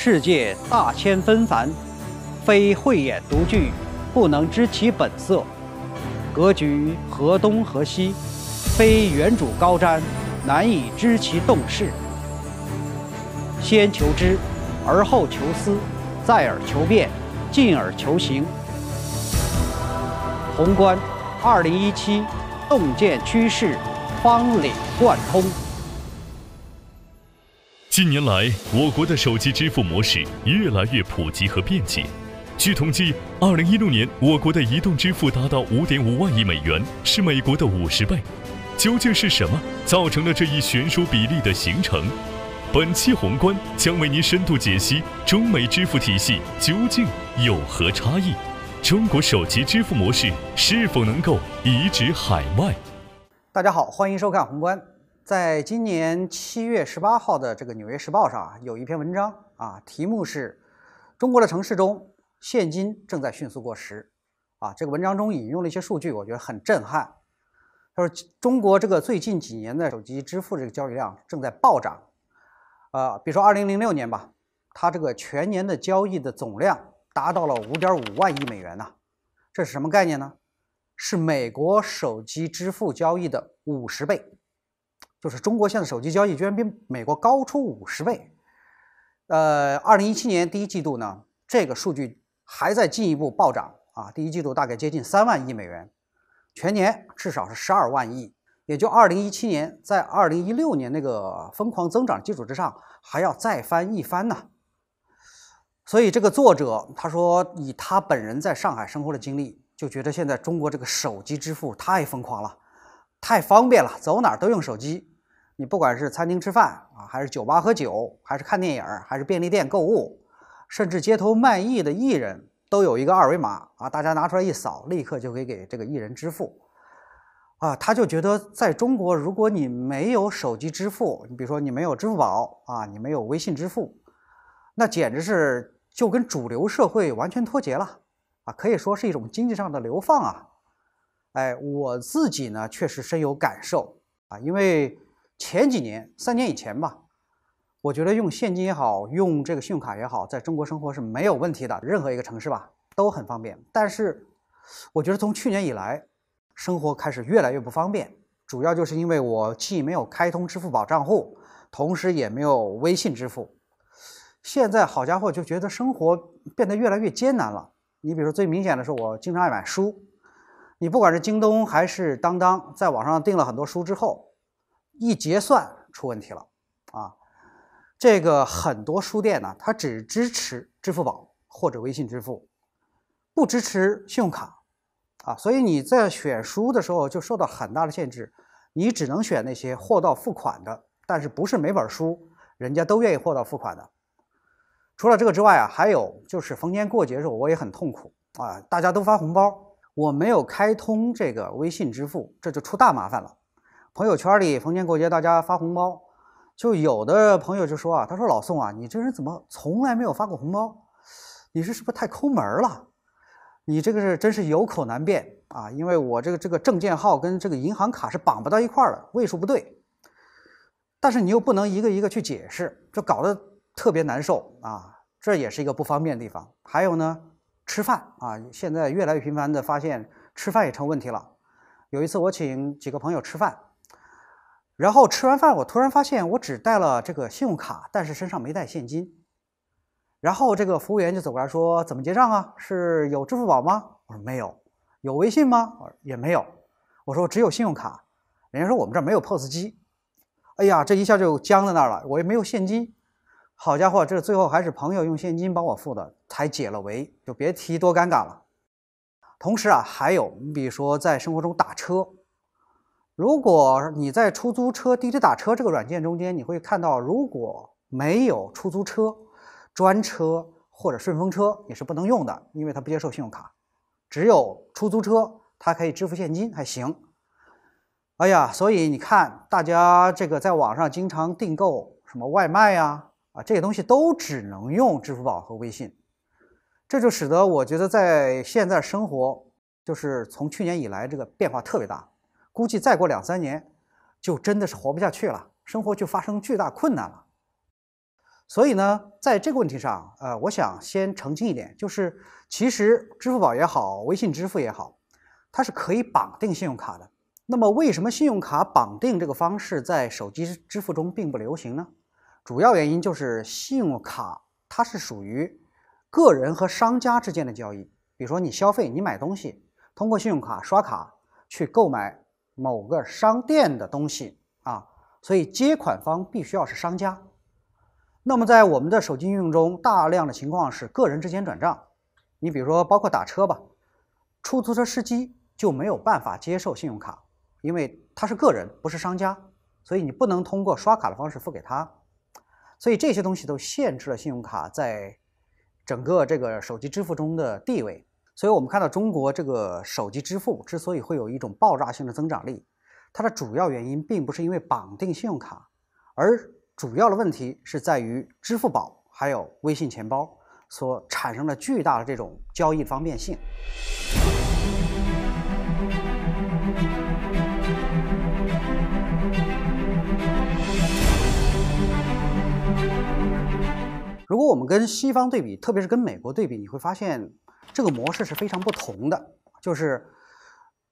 世界大千纷繁，非慧眼独具，不能知其本色；格局何东何西，非远瞩高瞻，难以知其动势。先求知，而后求思，在而求变，进而求行。宏观，二零一七，洞见趋势，方领贯通。近年来，我国的手机支付模式越来越普及和便捷。据统计，二零一六年我国的移动支付达到五点五万亿美元，是美国的五十倍。究竟是什么造成了这一悬殊比例的形成？本期宏观将为您深度解析中美支付体系究竟有何差异，中国手机支付模式是否能够移植海外？大家好，欢迎收看宏观。在今年七月十八号的这个《纽约时报》上啊，有一篇文章啊，题目是《中国的城市中现金正在迅速过时》啊。这个文章中引用了一些数据，我觉得很震撼。他说，中国这个最近几年的手机支付这个交易量正在暴涨。呃，比如说二零零六年吧，它这个全年的交易的总量达到了五点五万亿美元呢。这是什么概念呢？是美国手机支付交易的五十倍。就是中国现在手机交易居然比美国高出五十倍，呃，二零一七年第一季度呢，这个数据还在进一步暴涨啊！第一季度大概接近三万亿美元，全年至少是十二万亿，也就二零一七年在二零一六年那个疯狂增长基础之上还要再翻一番呢。所以这个作者他说，以他本人在上海生活的经历，就觉得现在中国这个手机支付太疯狂了，太方便了，走哪儿都用手机。你不管是餐厅吃饭啊，还是酒吧喝酒，还是看电影还是便利店购物，甚至街头卖艺的艺人，都有一个二维码啊，大家拿出来一扫，立刻就可以给这个艺人支付，啊，他就觉得在中国，如果你没有手机支付，你比如说你没有支付宝啊，你没有微信支付，那简直是就跟主流社会完全脱节了啊，可以说是一种经济上的流放啊，哎，我自己呢确实深有感受啊，因为。前几年，三年以前吧，我觉得用现金也好，用这个信用卡也好，在中国生活是没有问题的，任何一个城市吧都很方便。但是，我觉得从去年以来，生活开始越来越不方便，主要就是因为我既没有开通支付宝账户，同时也没有微信支付。现在好家伙，就觉得生活变得越来越艰难了。你比如最明显的是，我经常爱买书，你不管是京东还是当当，在网上订了很多书之后。一结算出问题了，啊，这个很多书店呢，它只支持支付宝或者微信支付，不支持信用卡，啊，所以你在选书的时候就受到很大的限制，你只能选那些货到付款的，但是不是每本书人家都愿意货到付款的。除了这个之外啊，还有就是逢年过节的时候我也很痛苦啊，大家都发红包，我没有开通这个微信支付，这就出大麻烦了。朋友圈里逢年过节大家发红包，就有的朋友就说啊，他说老宋啊，你这人怎么从来没有发过红包？你这是不是太抠门了？你这个是真是有口难辩啊，因为我这个这个证件号跟这个银行卡是绑不到一块儿的，位数不对。但是你又不能一个一个去解释，就搞得特别难受啊，这也是一个不方便的地方。还有呢，吃饭啊，现在越来越频繁地发现吃饭也成问题了。有一次我请几个朋友吃饭。然后吃完饭，我突然发现我只带了这个信用卡，但是身上没带现金。然后这个服务员就走过来说：“怎么结账啊？是有支付宝吗？”我说：“没有。”“有微信吗？”我说：“也没有。”我说：“我只有信用卡。”人家说：“我们这儿没有 POS 机。”哎呀，这一下就僵在那儿了。我也没有现金。好家伙，这最后还是朋友用现金帮我付的，才解了围，就别提多尴尬了。同时啊，还有你比如说在生活中打车。如果你在出租车、滴滴打车这个软件中间，你会看到，如果没有出租车、专车或者顺风车，你是不能用的，因为它不接受信用卡，只有出租车它可以支付现金还行。哎呀，所以你看，大家这个在网上经常订购什么外卖呀、啊这些东西，都只能用支付宝和微信，这就使得我觉得在现在生活，就是从去年以来这个变化特别大。估计再过两三年，就真的是活不下去了，生活就发生巨大困难了。所以呢，在这个问题上，呃，我想先澄清一点，就是其实支付宝也好，微信支付也好，它是可以绑定信用卡的。那么，为什么信用卡绑定这个方式在手机支付中并不流行呢？主要原因就是信用卡它是属于个人和商家之间的交易，比如说你消费，你买东西，通过信用卡刷卡去购买。某个商店的东西啊，所以借款方必须要是商家。那么，在我们的手机应用中，大量的情况是个人之间转账。你比如说，包括打车吧，出租车司机就没有办法接受信用卡，因为他是个人，不是商家，所以你不能通过刷卡的方式付给他。所以这些东西都限制了信用卡在整个这个手机支付中的地位。所以，我们看到中国这个手机支付之所以会有一种爆炸性的增长力，它的主要原因并不是因为绑定信用卡，而主要的问题是在于支付宝还有微信钱包所产生的巨大的这种交易方便性。如果我们跟西方对比，特别是跟美国对比，你会发现。这个模式是非常不同的，就是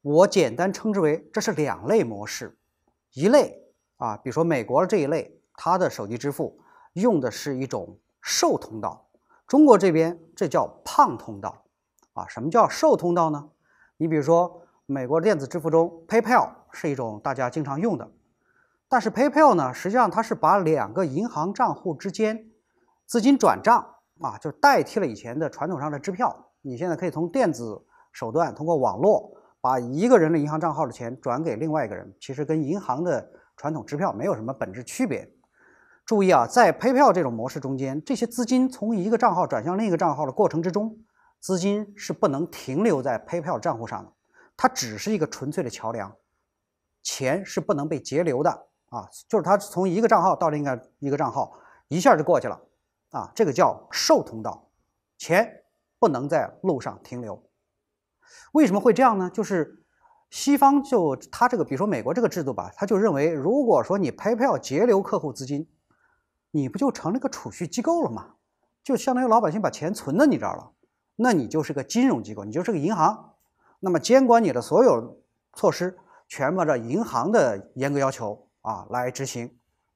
我简单称之为这是两类模式，一类啊，比如说美国的这一类，它的手机支付用的是一种瘦通道，中国这边这叫胖通道，啊，什么叫瘦通道呢？你比如说美国电子支付中，PayPal 是一种大家经常用的，但是 PayPal 呢，实际上它是把两个银行账户之间资金转账啊，就代替了以前的传统上的支票。你现在可以从电子手段通过网络把一个人的银行账号的钱转给另外一个人，其实跟银行的传统支票没有什么本质区别。注意啊，在 PayPal 这种模式中间，这些资金从一个账号转向另一个账号的过程之中，资金是不能停留在 PayPal 账户上的，它只是一个纯粹的桥梁，钱是不能被截留的啊。就是它从一个账号到另一个一个账号，一下就过去了啊，这个叫受通道，钱。不能在路上停留，为什么会这样呢？就是西方就他这个，比如说美国这个制度吧，他就认为，如果说你拍票截留客户资金，你不就成了个储蓄机构了吗？就相当于老百姓把钱存到你这儿了，那你就是个金融机构，你就是个银行。那么监管你的所有措施，全部按照银行的严格要求啊来执行。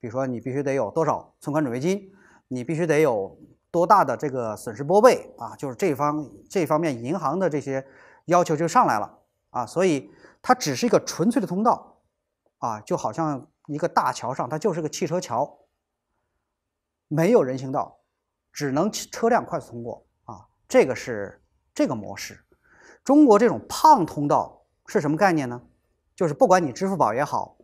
比如说，你必须得有多少存款准备金，你必须得有。多大的这个损失拨备啊？就是这方这方面银行的这些要求就上来了啊，所以它只是一个纯粹的通道啊，就好像一个大桥上，它就是个汽车桥，没有人行道，只能车辆快速通过啊。这个是这个模式。中国这种胖通道是什么概念呢？就是不管你支付宝也好，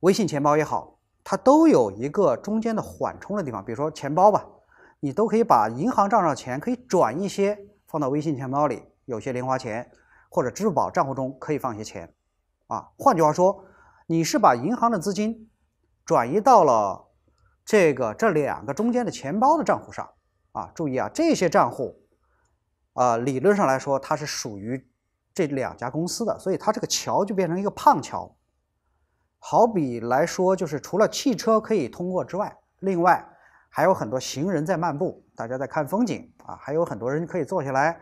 微信钱包也好，它都有一个中间的缓冲的地方，比如说钱包吧。你都可以把银行账上的钱可以转一些放到微信钱包里，有些零花钱或者支付宝账户中可以放一些钱，啊，换句话说，你是把银行的资金转移到了这个这两个中间的钱包的账户上，啊，注意啊，这些账户啊，理论上来说它是属于这两家公司的，所以它这个桥就变成一个胖桥，好比来说就是除了汽车可以通过之外，另外。还有很多行人在漫步，大家在看风景啊，还有很多人可以坐下来，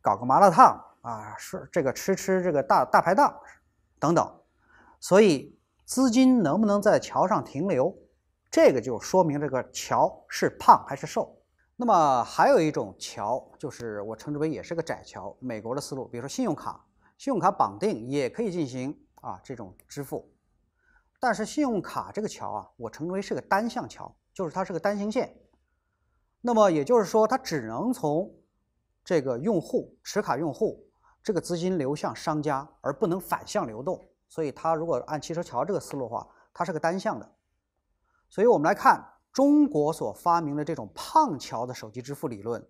搞个麻辣烫啊，是这个吃吃这个大大排档等等。所以资金能不能在桥上停留，这个就说明这个桥是胖还是瘦。那么还有一种桥，就是我称之为也是个窄桥，美国的思路，比如说信用卡，信用卡绑定也可以进行啊这种支付，但是信用卡这个桥啊，我称之为是个单向桥。就是它是个单行线，那么也就是说，它只能从这个用户持卡用户这个资金流向商家，而不能反向流动。所以它如果按汽车桥这个思路的话，它是个单向的。所以我们来看中国所发明的这种胖桥的手机支付理论，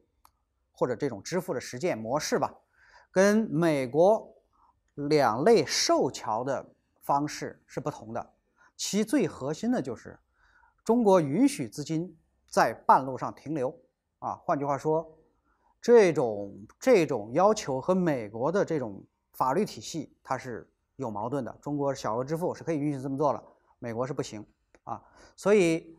或者这种支付的实践模式吧，跟美国两类瘦桥的方式是不同的。其最核心的就是。中国允许资金在半路上停留，啊，换句话说，这种这种要求和美国的这种法律体系它是有矛盾的。中国小额支付是可以允许这么做的，美国是不行啊。所以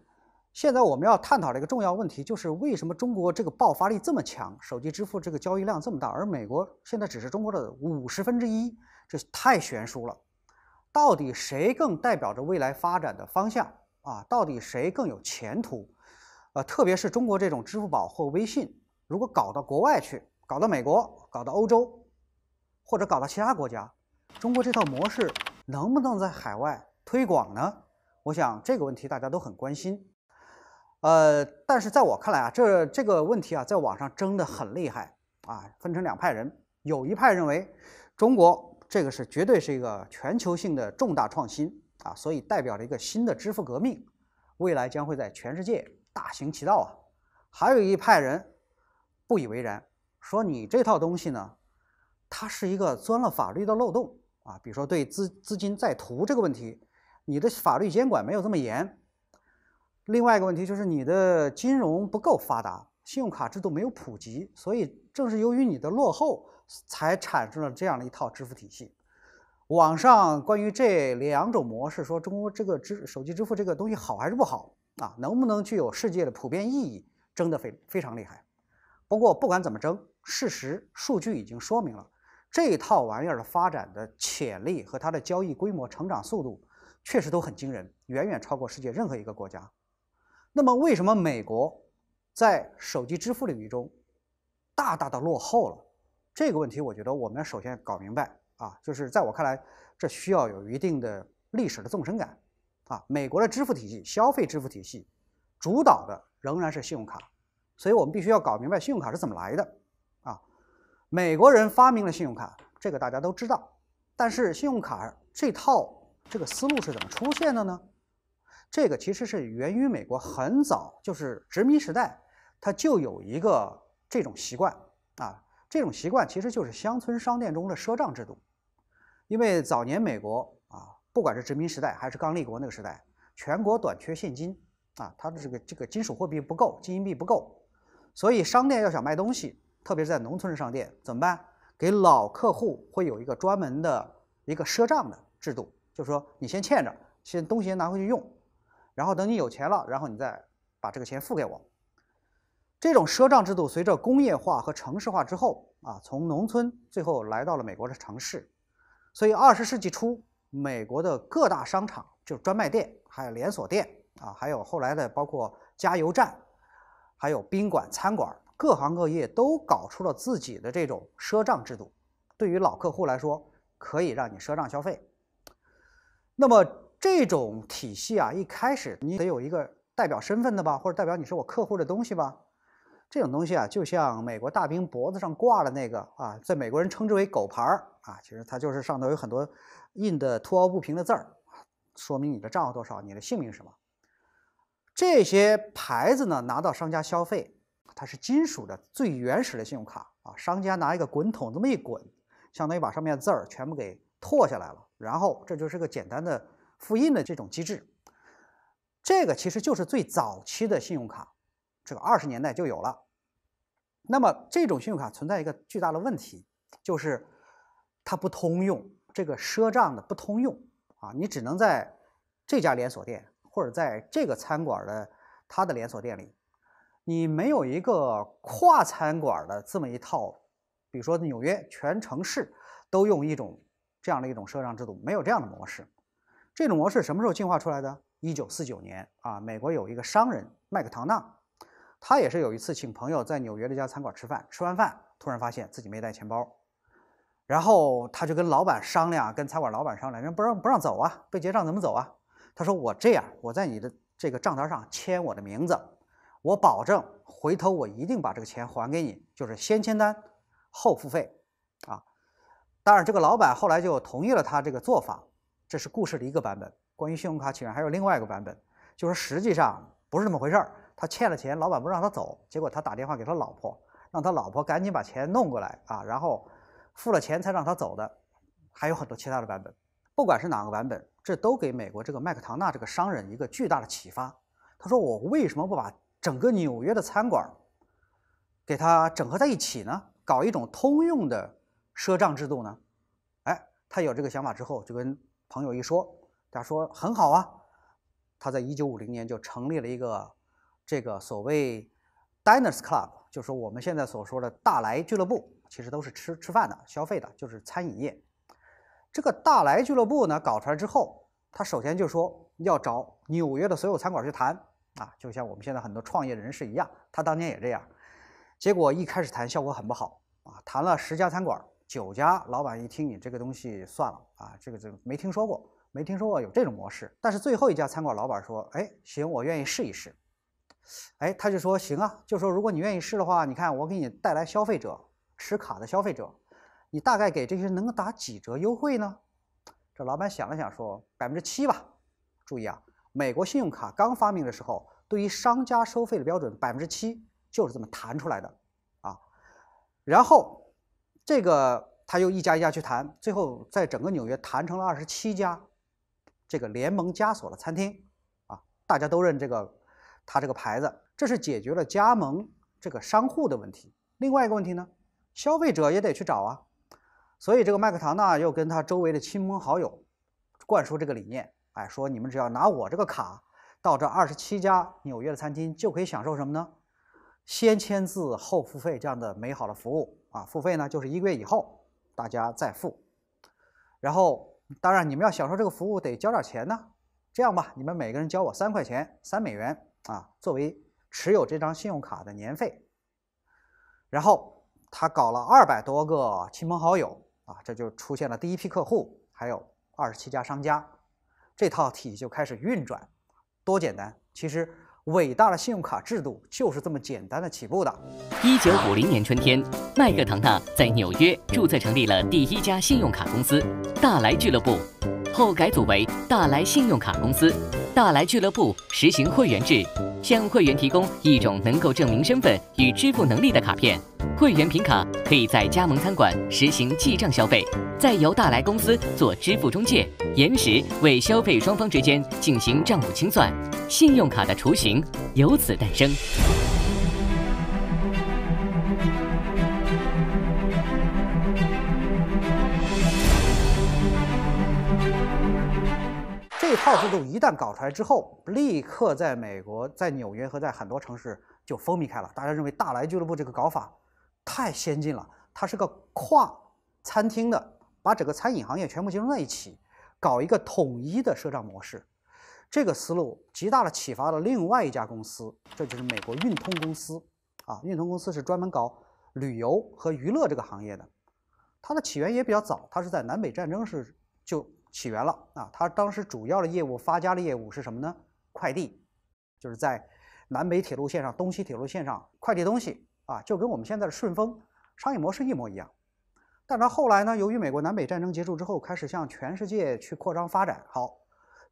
现在我们要探讨的一个重要问题就是，为什么中国这个爆发力这么强，手机支付这个交易量这么大，而美国现在只是中国的五十分之一，这太悬殊了。到底谁更代表着未来发展的方向？啊，到底谁更有前途？呃，特别是中国这种支付宝或微信，如果搞到国外去，搞到美国，搞到欧洲，或者搞到其他国家，中国这套模式能不能在海外推广呢？我想这个问题大家都很关心。呃，但是在我看来啊，这这个问题啊，在网上争得很厉害啊，分成两派人，有一派认为中国这个是绝对是一个全球性的重大创新。啊，所以代表着一个新的支付革命，未来将会在全世界大行其道啊！还有一派人不以为然，说你这套东西呢，它是一个钻了法律的漏洞啊，比如说对资资金在途这个问题，你的法律监管没有这么严。另外一个问题就是你的金融不够发达，信用卡制度没有普及，所以正是由于你的落后，才产生了这样的一套支付体系。网上关于这两种模式说中国这个支手机支付这个东西好还是不好啊，能不能具有世界的普遍意义，争得非非常厉害。不过不管怎么争，事实数据已经说明了这套玩意儿的发展的潜力和它的交易规模、成长速度，确实都很惊人，远远超过世界任何一个国家。那么为什么美国在手机支付领域中大大的落后了？这个问题，我觉得我们首先搞明白。啊，就是在我看来，这需要有一定的历史的纵深感，啊，美国的支付体系，消费支付体系，主导的仍然是信用卡，所以我们必须要搞明白信用卡是怎么来的，啊，美国人发明了信用卡，这个大家都知道，但是信用卡这套这个思路是怎么出现的呢？这个其实是源于美国很早就是殖民时代，它就有一个这种习惯，啊，这种习惯其实就是乡村商店中的赊账制度。因为早年美国啊，不管是殖民时代还是刚立国那个时代，全国短缺现金啊，它的这个这个金属货币不够，金银币不够，所以商店要想卖东西，特别是在农村的商店怎么办？给老客户会有一个专门的一个赊账的制度，就是说你先欠着，先东西先拿回去用，然后等你有钱了，然后你再把这个钱付给我。这种赊账制度随着工业化和城市化之后啊，从农村最后来到了美国的城市。所以，二十世纪初，美国的各大商场就是专卖店，还有连锁店啊，还有后来的包括加油站，还有宾馆、餐馆，各行各业都搞出了自己的这种赊账制度。对于老客户来说，可以让你赊账消费。那么，这种体系啊，一开始你得有一个代表身份的吧，或者代表你是我客户的东西吧。这种东西啊，就像美国大兵脖子上挂的那个啊，在美国人称之为“狗牌”儿啊，其实它就是上头有很多印的凸凹不平的字儿，说明你的账号多少，你的姓名什么。这些牌子呢，拿到商家消费，它是金属的最原始的信用卡啊。商家拿一个滚筒这么一滚，相当于把上面的字儿全部给拓下来了，然后这就是个简单的复印的这种机制。这个其实就是最早期的信用卡，这个二十年代就有了。那么，这种信用卡存在一个巨大的问题，就是它不通用。这个赊账的不通用啊，你只能在这家连锁店或者在这个餐馆的它的连锁店里，你没有一个跨餐馆的这么一套，比如说纽约全城市都用一种这样的一种赊账制度，没有这样的模式。这种模式什么时候进化出来的？一九四九年啊，美国有一个商人麦克唐纳。他也是有一次请朋友在纽约的一家餐馆吃饭，吃完饭突然发现自己没带钱包，然后他就跟老板商量，跟餐馆老板商量，人不让不让走啊，被结账怎么走啊？他说：“我这样，我在你的这个账单上签我的名字，我保证回头我一定把这个钱还给你，就是先签单后付费。”啊，当然这个老板后来就同意了他这个做法。这是故事的一个版本，关于信用卡起源还有另外一个版本，就是实际上不是那么回事儿。他欠了钱，老板不让他走，结果他打电话给他老婆，让他老婆赶紧把钱弄过来啊，然后付了钱才让他走的。还有很多其他的版本，不管是哪个版本，这都给美国这个麦克唐纳这个商人一个巨大的启发。他说：“我为什么不把整个纽约的餐馆给他整合在一起呢？搞一种通用的赊账制度呢？”哎，他有这个想法之后，就跟朋友一说，他说：“很好啊。”他在1950年就成立了一个。这个所谓 Diners Club，就是我们现在所说的“大来俱乐部”，其实都是吃吃饭的、消费的，就是餐饮业。这个“大来俱乐部”呢，搞出来之后，他首先就说要找纽约的所有餐馆去谈啊，就像我们现在很多创业人士一样，他当年也这样。结果一开始谈效果很不好啊，谈了十家餐馆，九家老板一听你这个东西算了啊，这个就没听说过，没听说过有这种模式。但是最后一家餐馆老板说：“哎，行，我愿意试一试。”哎，他就说行啊，就说如果你愿意试的话，你看我给你带来消费者持卡的消费者，你大概给这些能打几折优惠呢？这老板想了想说百分之七吧。注意啊，美国信用卡刚发明的时候，对于商家收费的标准百分之七就是这么谈出来的啊。然后这个他又一家一家去谈，最后在整个纽约谈成了二十七家这个联盟加锁的餐厅啊，大家都认这个。他这个牌子，这是解决了加盟这个商户的问题。另外一个问题呢，消费者也得去找啊。所以这个麦克唐纳又跟他周围的亲朋好友灌输这个理念，哎，说你们只要拿我这个卡到这二十七家纽约的餐厅，就可以享受什么呢？先签字后付费这样的美好的服务啊！付费呢就是一个月以后大家再付。然后当然你们要享受这个服务得交点钱呢。这样吧，你们每个人交我三块钱，三美元。啊，作为持有这张信用卡的年费，然后他搞了二百多个亲朋好友啊，这就出现了第一批客户，还有二十七家商家，这套体系就开始运转，多简单！其实伟大的信用卡制度就是这么简单的起步的。一九五零年春天，麦克唐纳在纽约注册成立了第一家信用卡公司——大来俱乐部，后改组为大来信用卡公司。大来俱乐部实行会员制，向会员提供一种能够证明身份与支付能力的卡片。会员凭卡可以在加盟餐馆实行记账消费，再由大来公司做支付中介，延时为消费双方之间进行账务清算。信用卡的雏形由此诞生。套度一旦搞出来之后，立刻在美国、在纽约和在很多城市就风靡开了。大家认为大来俱乐部这个搞法太先进了，它是个跨餐厅的，把整个餐饮行业全部集中在一起，搞一个统一的赊账模式。这个思路极大的启发了另外一家公司，这就是美国运通公司啊。运通公司是专门搞旅游和娱乐这个行业的，它的起源也比较早，它是在南北战争时就。起源了啊，他当时主要的业务发家的业务是什么呢？快递，就是在南北铁路线上、东西铁路线上快递东西啊，就跟我们现在的顺丰商业模式一模一样。但他后来呢，由于美国南北战争结束之后，开始向全世界去扩张发展。好，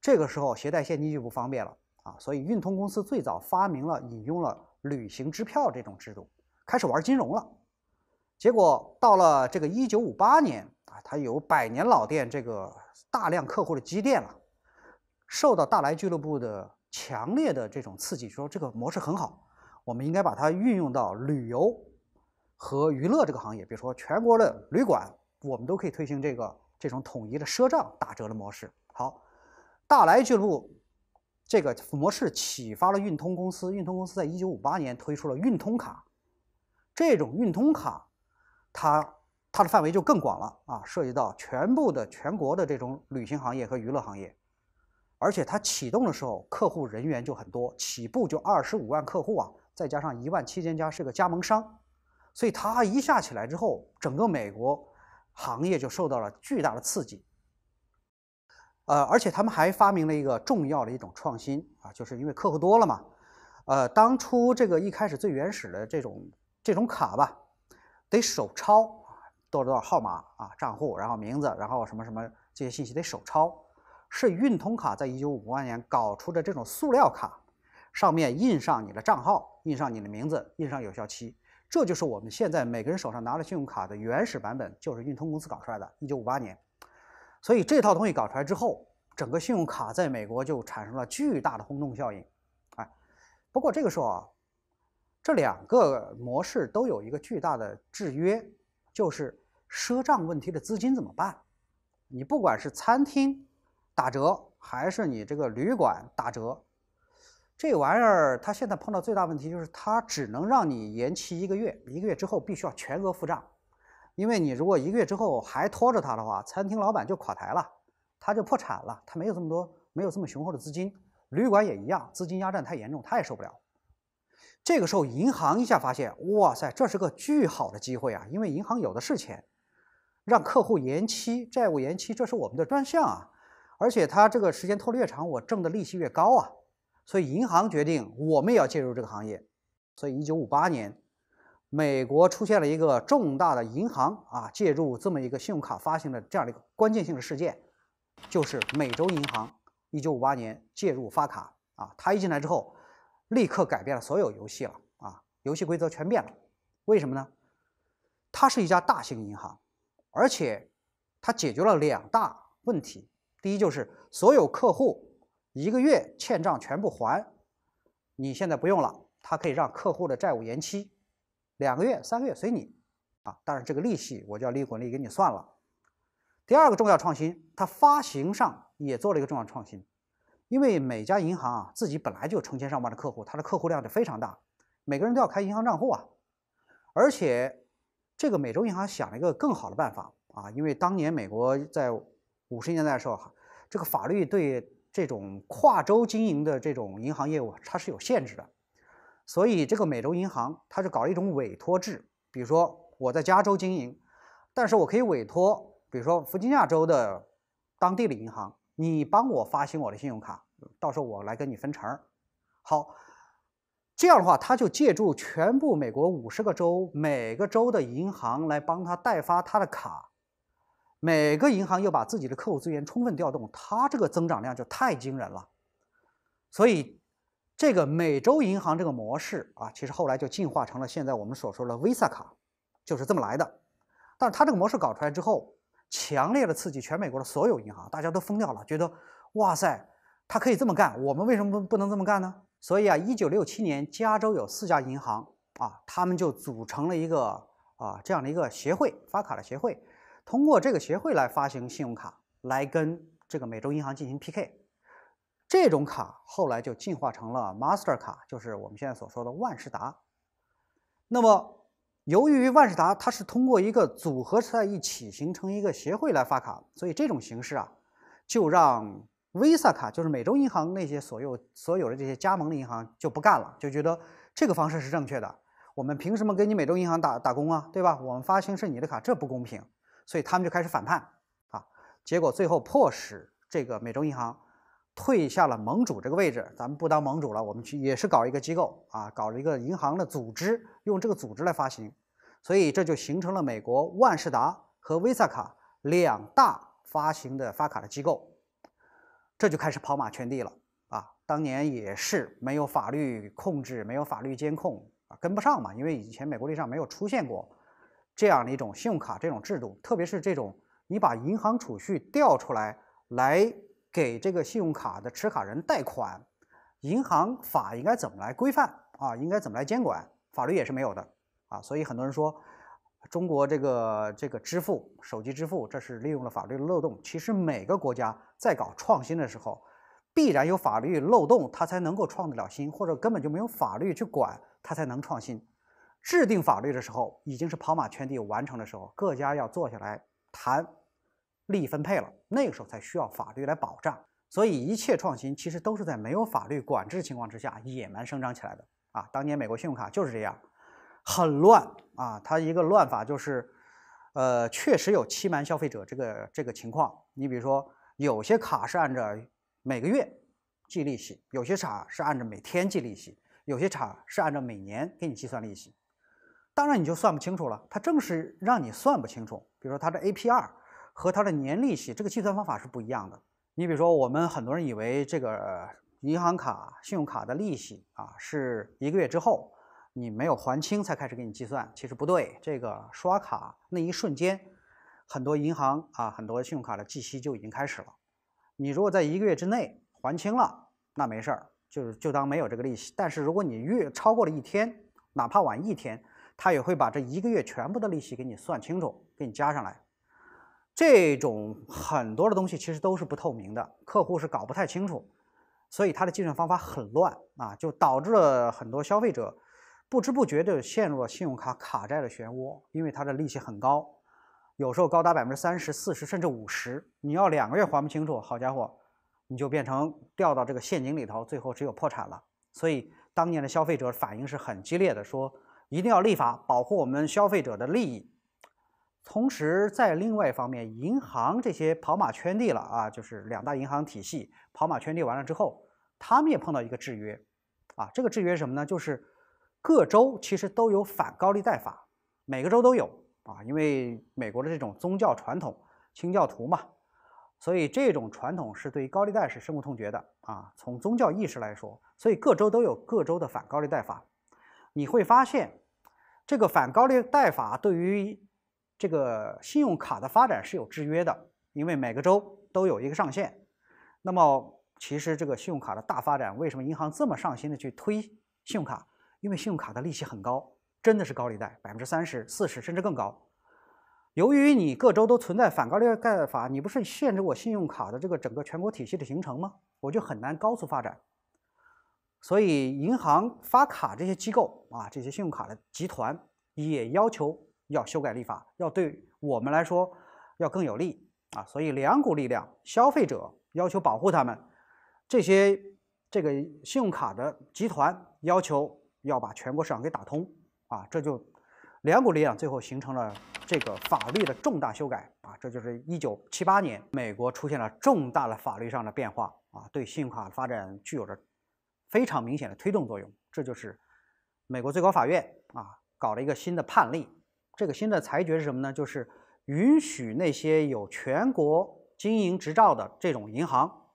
这个时候携带现金就不方便了啊，所以运通公司最早发明了、引用了旅行支票这种制度，开始玩金融了。结果到了这个1958年。还有百年老店这个大量客户的积淀了，受到大来俱乐部的强烈的这种刺激，说这个模式很好，我们应该把它运用到旅游和娱乐这个行业，比如说全国的旅馆，我们都可以推行这个这种统一的赊账打折的模式。好，大来俱乐部这个模式启发了运通公司，运通公司在一九五八年推出了运通卡，这种运通卡，它。它的范围就更广了啊，涉及到全部的全国的这种旅行行业和娱乐行业，而且它启动的时候客户人员就很多，起步就二十五万客户啊，再加上一万七千家是个加盟商，所以它一下起来之后，整个美国行业就受到了巨大的刺激。呃，而且他们还发明了一个重要的一种创新啊，就是因为客户多了嘛，呃，当初这个一开始最原始的这种这种卡吧，得手抄。多少多少号码啊，账户，然后名字，然后什么什么这些信息得手抄。是运通卡在一九五八年搞出的这种塑料卡，上面印上你的账号，印上你的名字，印上有效期。这就是我们现在每个人手上拿了信用卡的原始版本，就是运通公司搞出来的。一九五八年，所以这套东西搞出来之后，整个信用卡在美国就产生了巨大的轰动效应。哎，不过这个时候啊，这两个模式都有一个巨大的制约，就是。赊账问题的资金怎么办？你不管是餐厅打折，还是你这个旅馆打折，这玩意儿它现在碰到最大问题就是，它只能让你延期一个月，一个月之后必须要全额付账。因为你如果一个月之后还拖着他的话，餐厅老板就垮台了，他就破产了，他没有这么多，没有这么雄厚的资金。旅馆也一样，资金压榨太严重，他也受不了。这个时候，银行一下发现，哇塞，这是个巨好的机会啊，因为银行有的是钱。让客户延期，债务延期，这是我们的专项啊！而且他这个时间拖得越长，我挣的利息越高啊！所以银行决定，我们也要介入这个行业。所以，一九五八年，美国出现了一个重大的银行啊，介入这么一个信用卡发行的这样的一个关键性的事件，就是美洲银行。一九五八年介入发卡啊，他一进来之后，立刻改变了所有游戏了啊！游戏规则全变了。为什么呢？它是一家大型银行。而且，它解决了两大问题。第一，就是所有客户一个月欠账全部还。你现在不用了，它可以让客户的债务延期，两个月、三个月随你。啊，但是这个利息我叫利滚利给你算了。第二个重要创新，它发行上也做了一个重要创新。因为每家银行啊，自己本来就成千上万的客户，它的客户量就非常大，每个人都要开银行账户啊，而且。这个美洲银行想了一个更好的办法啊，因为当年美国在五十年代的时候，这个法律对这种跨州经营的这种银行业务它是有限制的，所以这个美洲银行它是搞了一种委托制，比如说我在加州经营，但是我可以委托，比如说弗吉尼亚州的当地的银行，你帮我发行我的信用卡，到时候我来跟你分成儿，好。这样的话，他就借助全部美国五十个州每个州的银行来帮他代发他的卡，每个银行又把自己的客户资源充分调动，他这个增长量就太惊人了。所以，这个美洲银行这个模式啊，其实后来就进化成了现在我们所说的 Visa 卡，就是这么来的。但是他这个模式搞出来之后，强烈的刺激全美国的所有银行，大家都疯掉了，觉得哇塞，他可以这么干，我们为什么不不能这么干呢？所以啊，一九六七年，加州有四家银行啊，他们就组成了一个啊这样的一个协会，发卡的协会，通过这个协会来发行信用卡，来跟这个美洲银行进行 PK。这种卡后来就进化成了 Master 卡，就是我们现在所说的万事达。那么，由于万事达它是通过一个组合在一起形成一个协会来发卡，所以这种形式啊，就让。Visa 卡就是美洲银行那些所有所有的这些加盟的银行就不干了，就觉得这个方式是正确的。我们凭什么给你美洲银行打打工啊？对吧？我们发行是你的卡，这不公平。所以他们就开始反叛啊！结果最后迫使这个美洲银行退下了盟主这个位置，咱们不当盟主了。我们去也是搞一个机构啊，搞了一个银行的组织，用这个组织来发行。所以这就形成了美国万事达和 Visa 卡两大发行的发卡的机构。这就开始跑马圈地了啊！当年也是没有法律控制，没有法律监控啊，跟不上嘛。因为以前美国历史上没有出现过这样的一种信用卡这种制度，特别是这种你把银行储蓄调出来来给这个信用卡的持卡人贷款，银行法应该怎么来规范啊？应该怎么来监管？法律也是没有的啊，所以很多人说。中国这个这个支付，手机支付，这是利用了法律的漏洞。其实每个国家在搞创新的时候，必然有法律漏洞，它才能够创得了新，或者根本就没有法律去管，它才能创新。制定法律的时候，已经是跑马圈地完成的时候，各家要坐下来谈利益分配了，那个时候才需要法律来保障。所以一切创新其实都是在没有法律管制情况之下野蛮生长起来的。啊，当年美国信用卡就是这样。很乱啊！它一个乱法就是，呃，确实有欺瞒消费者这个这个情况。你比如说，有些卡是按照每个月计利息，有些卡是按照每天计利息，有些卡是按照每年给你计算利息。当然你就算不清楚了，它正是让你算不清楚。比如说它的 APR 和它的年利息这个计算方法是不一样的。你比如说，我们很多人以为这个银行卡、信用卡的利息啊是一个月之后。你没有还清才开始给你计算，其实不对。这个刷卡那一瞬间，很多银行啊，很多信用卡的计息就已经开始了。你如果在一个月之内还清了，那没事儿，就是就当没有这个利息。但是如果你越超过了一天，哪怕晚一天，他也会把这一个月全部的利息给你算清楚，给你加上来。这种很多的东西其实都是不透明的，客户是搞不太清楚，所以他的计算方法很乱啊，就导致了很多消费者。不知不觉地陷入了信用卡卡债的漩涡，因为它的利息很高，有时候高达百分之三十四十甚至五十。你要两个月还不清楚，好家伙，你就变成掉到这个陷阱里头，最后只有破产了。所以当年的消费者反应是很激烈的，说一定要立法保护我们消费者的利益。同时，在另外一方面，银行这些跑马圈地了啊，就是两大银行体系跑马圈地完了之后，他们也碰到一个制约，啊，这个制约什么呢？就是。各州其实都有反高利贷法，每个州都有啊，因为美国的这种宗教传统，清教徒嘛，所以这种传统是对于高利贷是深恶痛绝的啊。从宗教意识来说，所以各州都有各州的反高利贷法。你会发现，这个反高利贷法对于这个信用卡的发展是有制约的，因为每个州都有一个上限。那么，其实这个信用卡的大发展，为什么银行这么上心的去推信用卡？因为信用卡的利息很高，真的是高利贷，百分之三十四十甚至更高。由于你各州都存在反高利贷法，你不是限制我信用卡的这个整个全国体系的形成吗？我就很难高速发展。所以，银行发卡这些机构啊，这些信用卡的集团也要求要修改立法，要对我们来说要更有利啊。所以，两股力量：消费者要求保护他们，这些这个信用卡的集团要求。要把全国市场给打通啊！这就两股力量最后形成了这个法律的重大修改啊！这就是一九七八年美国出现了重大的法律上的变化啊，对信用卡发展具有着非常明显的推动作用。这就是美国最高法院啊搞了一个新的判例，这个新的裁决是什么呢？就是允许那些有全国经营执照的这种银行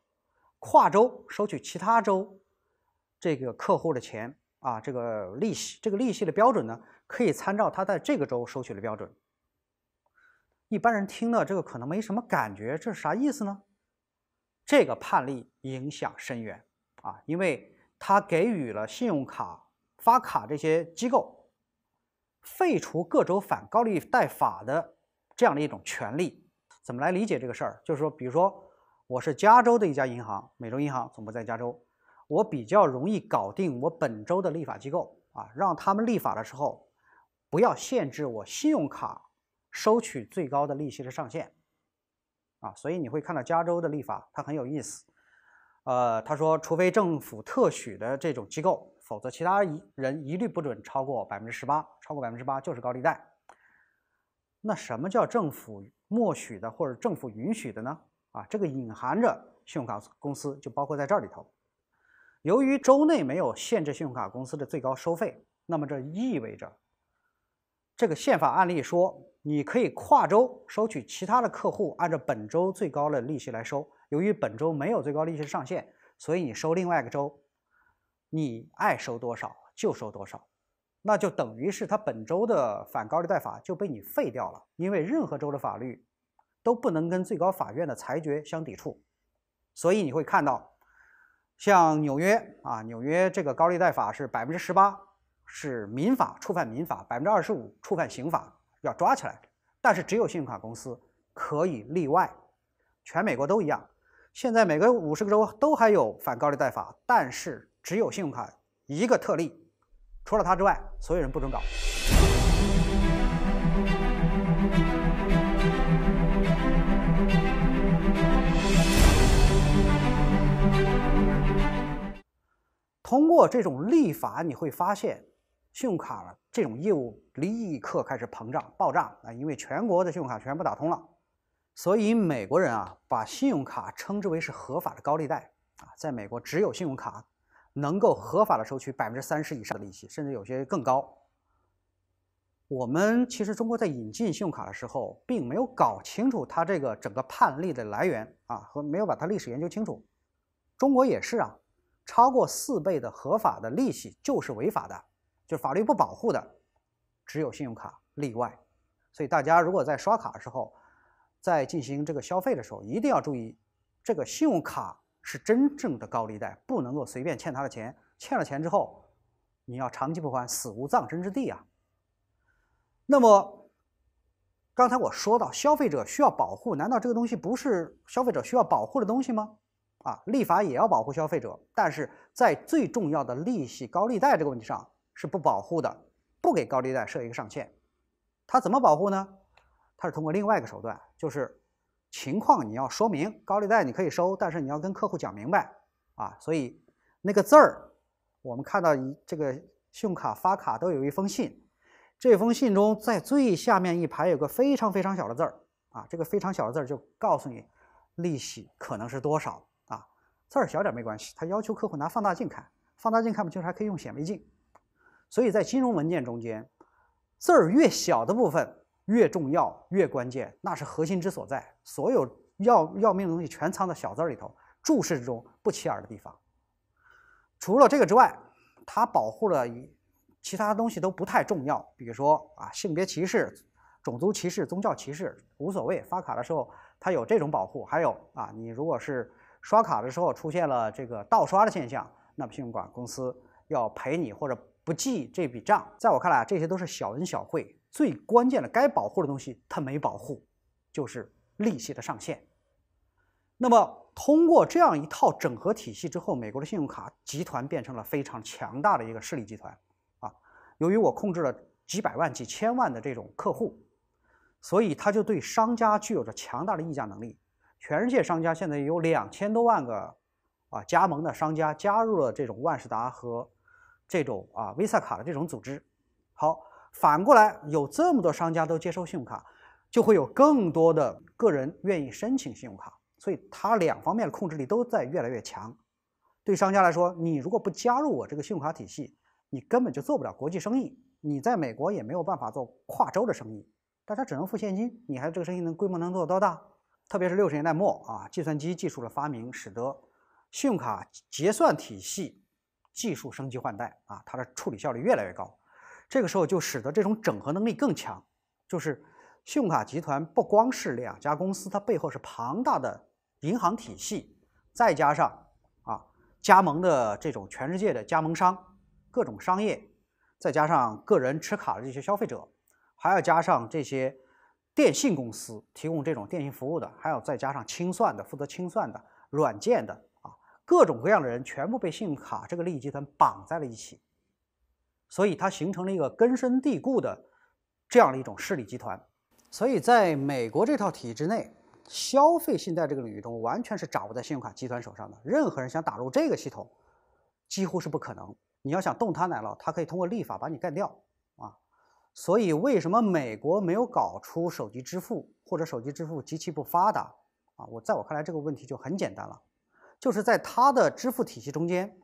跨州收取其他州这个客户的钱。啊，这个利息，这个利息的标准呢，可以参照他在这个州收取的标准。一般人听呢，这个可能没什么感觉，这是啥意思呢？这个判例影响深远啊，因为它给予了信用卡发卡这些机构废除各州反高利贷法的这样的一种权利。怎么来理解这个事儿？就是说，比如说，我是加州的一家银行，美洲银行总部在加州。我比较容易搞定我本周的立法机构啊，让他们立法的时候不要限制我信用卡收取最高的利息的上限啊，所以你会看到加州的立法它很有意思，呃，他说除非政府特许的这种机构，否则其他一人一律不准超过百分之十八，超过百分之八就是高利贷。那什么叫政府默许的或者政府允许的呢？啊，这个隐含着信用卡公司就包括在这里头。由于州内没有限制信用卡公司的最高收费，那么这意味着这个宪法案例说，你可以跨州收取其他的客户按照本周最高的利息来收。由于本周没有最高利息上限，所以你收另外一个州，你爱收多少就收多少，那就等于是他本周的反高利贷法就被你废掉了。因为任何州的法律都不能跟最高法院的裁决相抵触，所以你会看到。像纽约啊，纽约这个高利贷法是百分之十八是民法触犯民法，百分之二十五触犯刑法要抓起来但是只有信用卡公司可以例外，全美国都一样。现在每个五十个州都还有反高利贷法，但是只有信用卡一个特例，除了它之外，所有人不准搞。通过这种立法，你会发现，信用卡这种业务立刻开始膨胀、爆炸啊！因为全国的信用卡全部打通了，所以美国人啊，把信用卡称之为是合法的高利贷啊，在美国只有信用卡能够合法的收取百分之三十以上的利息，甚至有些更高。我们其实中国在引进信用卡的时候，并没有搞清楚它这个整个判例的来源啊，和没有把它历史研究清楚。中国也是啊。超过四倍的合法的利息就是违法的，就是法律不保护的，只有信用卡例外。所以大家如果在刷卡的时候，在进行这个消费的时候，一定要注意，这个信用卡是真正的高利贷，不能够随便欠他的钱。欠了钱之后，你要长期不还，死无葬身之地啊。那么，刚才我说到消费者需要保护，难道这个东西不是消费者需要保护的东西吗？啊，立法也要保护消费者，但是在最重要的利息高利贷这个问题上是不保护的，不给高利贷设一个上限，它怎么保护呢？它是通过另外一个手段，就是情况你要说明，高利贷你可以收，但是你要跟客户讲明白啊。所以那个字儿，我们看到一这个信用卡发卡都有一封信，这封信中在最下面一排有个非常非常小的字儿啊，这个非常小的字儿就告诉你利息可能是多少。字儿小点儿没关系，他要求客户拿放大镜看，放大镜看不清还可以用显微镜，所以在金融文件中间，字儿越小的部分越重要越关键，那是核心之所在。所有要要命的东西全藏在小字儿里头，注释中不起眼的地方。除了这个之外，它保护了其他东西都不太重要，比如说啊，性别歧视、种族歧视、宗教歧视无所谓。发卡的时候它有这种保护，还有啊，你如果是。刷卡的时候出现了这个盗刷的现象，那么信用卡公司要赔你或者不记这笔账。在我看来，这些都是小恩小惠。最关键的该保护的东西它没保护，就是利息的上限。那么通过这样一套整合体系之后，美国的信用卡集团变成了非常强大的一个势力集团。啊，由于我控制了几百万、几千万的这种客户，所以他就对商家具有着强大的议价能力。全世界商家现在有两千多万个啊，加盟的商家加入了这种万事达和这种啊 Visa 卡的这种组织。好，反过来有这么多商家都接收信用卡，就会有更多的个人愿意申请信用卡。所以它两方面的控制力都在越来越强。对商家来说，你如果不加入我这个信用卡体系，你根本就做不了国际生意，你在美国也没有办法做跨州的生意，大家只能付现金，你还这个生意能规模能做多大？特别是六十年代末啊，计算机技术的发明使得信用卡结算体系技术升级换代啊，它的处理效率越来越高。这个时候就使得这种整合能力更强，就是信用卡集团不光是两家公司，它背后是庞大的银行体系，再加上啊加盟的这种全世界的加盟商、各种商业，再加上个人持卡的这些消费者，还要加上这些。电信公司提供这种电信服务的，还有再加上清算的、负责清算的、软件的啊，各种各样的人全部被信用卡这个利益集团绑在了一起，所以它形成了一个根深蒂固的这样的一种势力集团。所以在美国这套体制内，消费信贷这个领域中完全是掌握在信用卡集团手上的。任何人想打入这个系统，几乎是不可能。你要想动他奶酪，他可以通过立法把你干掉。所以，为什么美国没有搞出手机支付，或者手机支付极其不发达？啊，我在我看来这个问题就很简单了，就是在它的支付体系中间，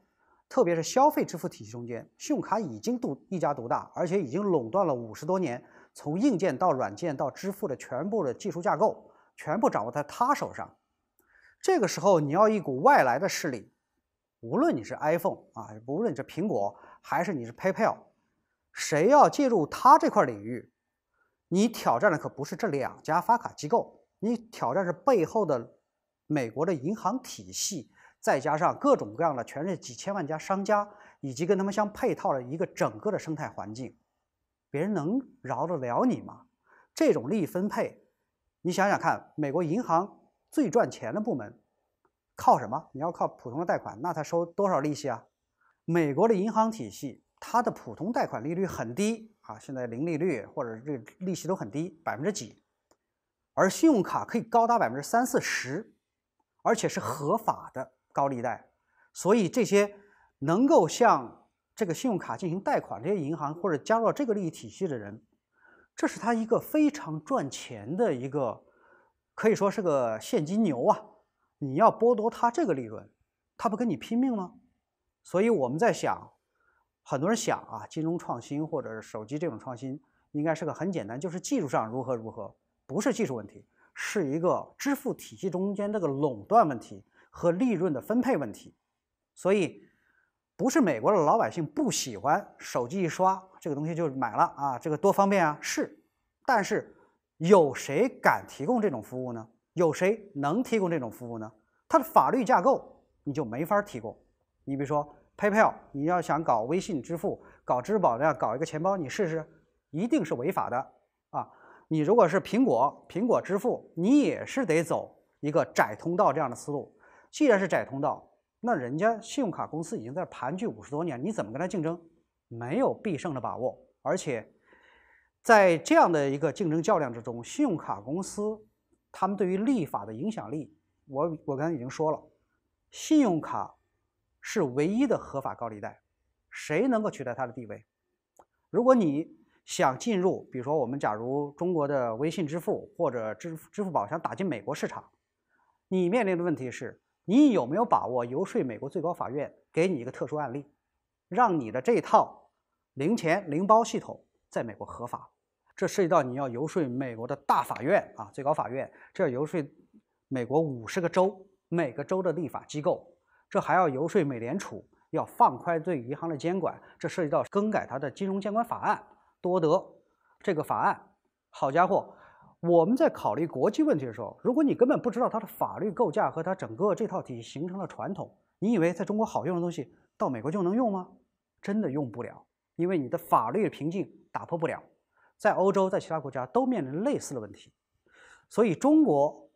特别是消费支付体系中间，信用卡已经独一家独大，而且已经垄断了五十多年，从硬件到软件到支付的全部的技术架构，全部掌握在他手上。这个时候，你要一股外来的势力，无论你是 iPhone 啊，无论这苹果，还是你是 PayPal。谁要介入他这块领域，你挑战的可不是这两家发卡机构，你挑战是背后的美国的银行体系，再加上各种各样的全是几千万家商家，以及跟他们相配套的一个整个的生态环境，别人能饶得了你吗？这种利益分配，你想想看，美国银行最赚钱的部门靠什么？你要靠普通的贷款，那他收多少利息啊？美国的银行体系。它的普通贷款利率很低啊，现在零利率或者这利息都很低，百分之几，而信用卡可以高达百分之三四十，而且是合法的高利贷。所以这些能够向这个信用卡进行贷款，这些银行或者加入到这个利益体系的人，这是他一个非常赚钱的一个，可以说是个现金牛啊。你要剥夺他这个利润，他不跟你拼命吗？所以我们在想。很多人想啊，金融创新或者是手机这种创新，应该是个很简单，就是技术上如何如何，不是技术问题，是一个支付体系中间这个垄断问题和利润的分配问题。所以，不是美国的老百姓不喜欢手机一刷这个东西就买了啊，这个多方便啊，是。但是，有谁敢提供这种服务呢？有谁能提供这种服务呢？它的法律架构你就没法提供。你比如说。PayPal，你要想搞微信支付、搞支付宝那样搞一个钱包，你试试，一定是违法的啊！你如果是苹果，苹果支付，你也是得走一个窄通道这样的思路。既然是窄通道，那人家信用卡公司已经在盘踞五十多年，你怎么跟他竞争？没有必胜的把握。而且，在这样的一个竞争较量之中，信用卡公司他们对于立法的影响力，我我刚才已经说了，信用卡。是唯一的合法高利贷，谁能够取代它的地位？如果你想进入，比如说我们假如中国的微信支付或者支支付宝想打进美国市场，你面临的问题是你有没有把握游说美国最高法院给你一个特殊案例，让你的这套零钱零包系统在美国合法？这涉及到你要游说美国的大法院啊，最高法院，这要游说美国五十个州每个州的立法机构。这还要游说美联储，要放宽对银行的监管，这涉及到更改它的金融监管法案——多得这个法案。好家伙，我们在考虑国际问题的时候，如果你根本不知道它的法律构架和它整个这套体系形成了传统，你以为在中国好用的东西到美国就能用吗？真的用不了，因为你的法律瓶颈打破不了。在欧洲，在其他国家都面临类似的问题，所以中国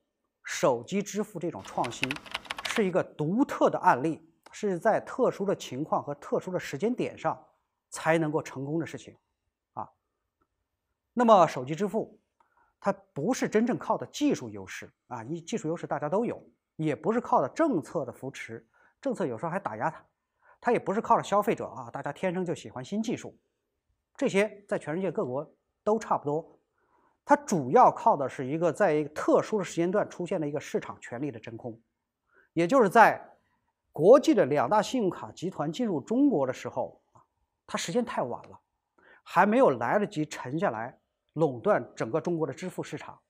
手机支付这种创新。是一个独特的案例，是在特殊的情况和特殊的时间点上才能够成功的事情，啊。那么手机支付，它不是真正靠的技术优势啊，一技术优势大家都有，也不是靠的政策的扶持，政策有时候还打压它，它也不是靠着消费者啊，大家天生就喜欢新技术，这些在全世界各国都差不多，它主要靠的是一个在一个特殊的时间段出现了一个市场权力的真空。也就是在国际的两大信用卡集团进入中国的时候，它时间太晚了，还没有来得及沉下来垄断整个中国的支付市场，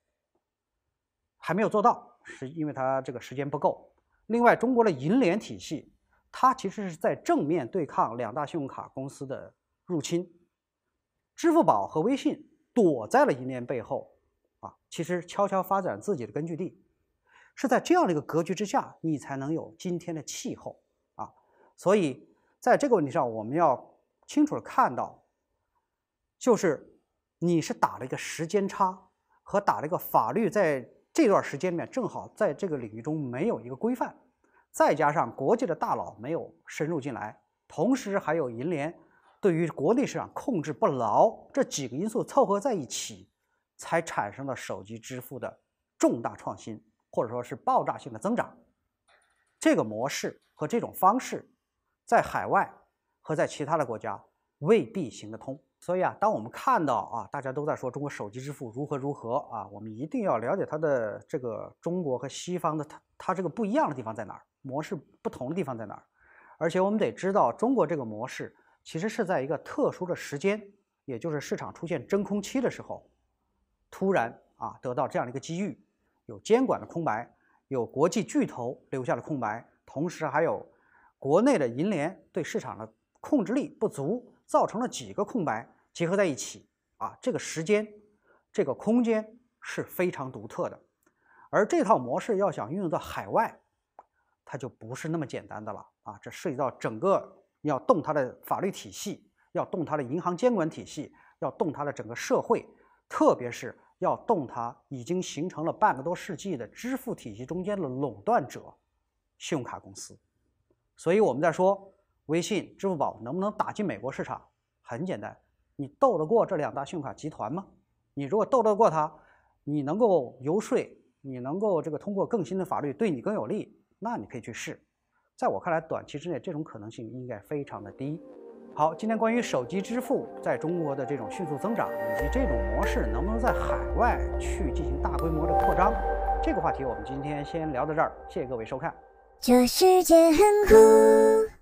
还没有做到，是因为它这个时间不够。另外，中国的银联体系，它其实是在正面对抗两大信用卡公司的入侵，支付宝和微信躲在了银联背后，啊，其实悄悄发展自己的根据地。是在这样的一个格局之下，你才能有今天的气候啊。所以，在这个问题上，我们要清楚地看到，就是你是打了一个时间差，和打了一个法律在这段时间里面正好在这个领域中没有一个规范，再加上国际的大佬没有深入进来，同时还有银联对于国内市场控制不牢这几个因素凑合在一起，才产生了手机支付的重大创新。或者说是爆炸性的增长，这个模式和这种方式，在海外和在其他的国家未必行得通。所以啊，当我们看到啊，大家都在说中国手机支付如何如何啊，我们一定要了解它的这个中国和西方的它它这个不一样的地方在哪儿，模式不同的地方在哪儿。而且我们得知道，中国这个模式其实是在一个特殊的时间，也就是市场出现真空期的时候，突然啊得到这样的一个机遇。有监管的空白，有国际巨头留下的空白，同时还有国内的银联对市场的控制力不足，造成了几个空白结合在一起。啊，这个时间，这个空间是非常独特的。而这套模式要想运用到海外，它就不是那么简单的了。啊，这涉及到整个要动它的法律体系，要动它的银行监管体系，要动它的整个社会，特别是。要动它已经形成了半个多世纪的支付体系中间的垄断者，信用卡公司。所以我们在说微信、支付宝能不能打进美国市场，很简单，你斗得过这两大信用卡集团吗？你如果斗得过它，你能够游说，你能够这个通过更新的法律对你更有利，那你可以去试。在我看来，短期之内这种可能性应该非常的低。好，今天关于手机支付在中国的这种迅速增长，以及这种模式能不能在海外去进行大规模的扩张，这个话题我们今天先聊到这儿。谢谢各位收看。这世界很酷。